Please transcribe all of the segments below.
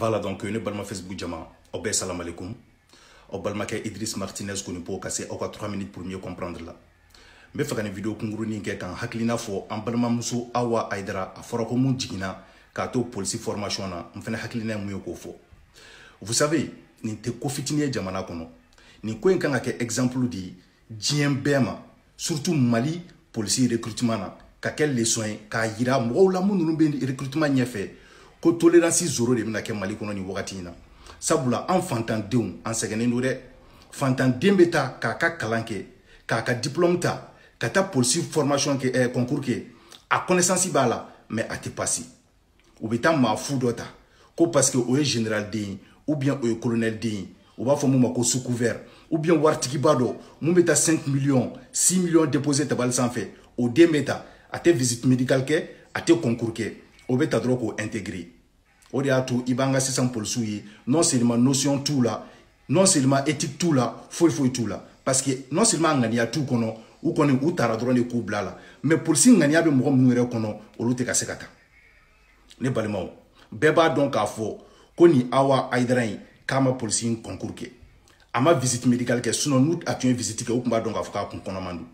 voilà donc une ma facebook jama Obé salam salamalekum obal balimakɛ Idriss martinez kɔni po ka se 3 minutes pour mieux comprendre la me bɛ fɛ vidéo nin video kungurunin kɛ kan hakilina fɔ an balimamuso awa aidra a fɔra ko mun k'a to police formation na on fɛnɛ haklina mun ye vous savez ni te ko fitini ye jamana kɔnɔ ko en ka exemple di diɲɛ surtout mali police recrutement na ka kɛ leçon k'a yira mo la minnu bɛ recrutement fait. ko tolerasi zoro de bena kɛ mali kɔnɔ ni wagati ɲi na sabula an fantandenw an sɛgɛnnen do dɛ fantanden be ta k'a ka kalan kɛ k'a ka diplɔme ta ka taa polisi formation kɛ eh, concours kɛ a connaissance b'a la mais a tɛ pasi u be taa maa fu dɔ ta ko parce que o ye général den ye ou bien o ye colonel den ye u b'a fɔ mun ma ko sucouvert ou bien waritigiba dɔ mun bɛ taa 5 millions 6 millions déposé tabali sanfɛ o den bɛ ta a tɛ visite médicale kɛ a tɛ concours kɛ o bɛ ta dɔrɔn k'o intégrer o de y'a to i b'an ka sisan polisiw ye non seulement notion t'u la non seulement éthique t'u la foyi foyi t'u la parce que non seulement ŋaniya t'u kɔnɔ u kɔni u taara dɔrɔn de k'u bila la mɛ polisi ŋaniya bɛ mɔgɔ minnu yɛrɛ kɔnɔ olu tɛ ka se ka taa ne balimaw bɛɛ b'a dɔn k'a fɔ ko nin awa ayidara in k'a ma polisi in concours kɛ a ma visite médicale kɛ sinon n'u a tun ye visite kɛ u tun b'a dɔn k'a fɔ k'a kun kɔnɔman don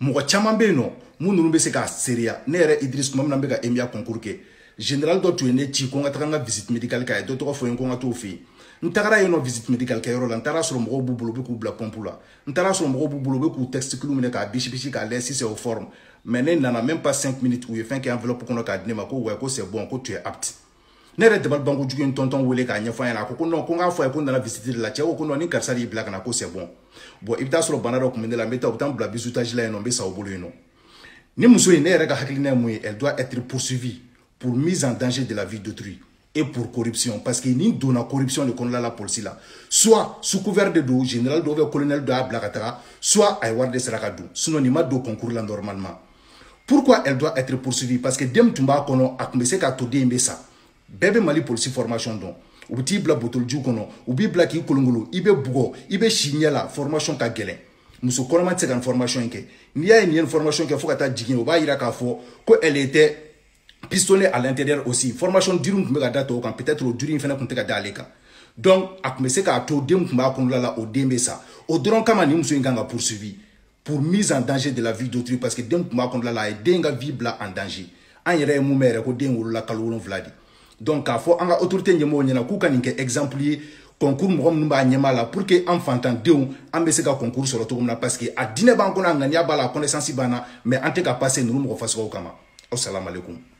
mɔgɔ caman bɛ yen nɔ mun ninnu bɛ se k'a seereya ne yɛrɛ idris tuma min na n bɛ ka emiya concours kɛ général dɔ tun ye ne ci ko n ka taga n ka visite médicale kɛ a ye dɔ tɔgɔ fɔ n ye ko n ka t'o fɛ yen n tagara yen nɔ visite médicale kɛ yɔrɔ la n taara sɔrɔ mɔgɔw b'u bolo u bɛ k'u bila pompe la n taara sɔrɔ mɔgɔw b'u bolo u bɛ k'u testicule minɛ k'a bisibisi k'a lɛ sisan o forme mais ne nana même pas cinq minutes u ye fɛn kɛ enveloppe kɔnɔ k'a di ne ma ko ouais ko c'est bon ko tu es apte ne de dabali ban tonton in tɔntɔn wele k'a ɲɛfɔ a ko non ko nga k'a fɔ ko n nana visite de la cɛ ko ko non ni karisa black y'i na ko c'est bon bon i bɛ taa ko bana dɔ la n bɛ taa u bɛ taa bisutage la yen sa u bolo ni muso in ne yɛrɛ ka hakilina ye elle doit être poursuivie pour mise en danger de la vie d'autrui et pour corruption parce que ni donne corruption le kɔnɔla la police là soit sous couvert de dou général dɔ colonel de y'a soit à ye wari de do sinon concours la normalement pourquoi elle doit être poursuivie parce que dem tumba kono b'a a k'a to den in bɛɛ bɛ mali polisi formation dɔn u bɛ t'i bila botolijuw kɔnɔ u b'i bila k'i kolonkolon i bɛ bugɔ i bɛ si ɲɛ la formation ka gɛlɛn muso kɔnɔma tɛ se ka nin formation in kɛ n'i y'a ye nin ye nin formation kɛ fo ka taa jigin o b'a yira k'a fɔ ko elle était pistonnée à l'intérieur aussi formation diri min tun bɛ ka da tɔw kan peut-être o diri in fana tun tɛ ka da ale kan donc a tun bɛ se k'a to den min tun b'a kɔnɔla la o den bɛ sa o dɔrɔn kama nin muso in kan ka poursuivi pour mise en danger de la vie d'autrui parce que den min tun b'a kɔnɔla la a ye den ka vie bila en danger an yɛrɛ ye mun mɛn yɛrɛ ko den wolola kalo wolonfila de donc k'a fɔ an ka autorité ɲɛmɔgɔw ɲɛna k'u ka nin kɛ exemple ye concours mɔgɔ minnu b'a ɲɛma la pour que an fantandenw an bɛ se ka concours sɔrɔ cogo min na parce que a diinɛ b'an kɔnɔ a ŋaniya b'a la a connaissance b'an na mais an tɛ ka passer ninnu mɔgɔ fasuguyaw kama aw salamalekum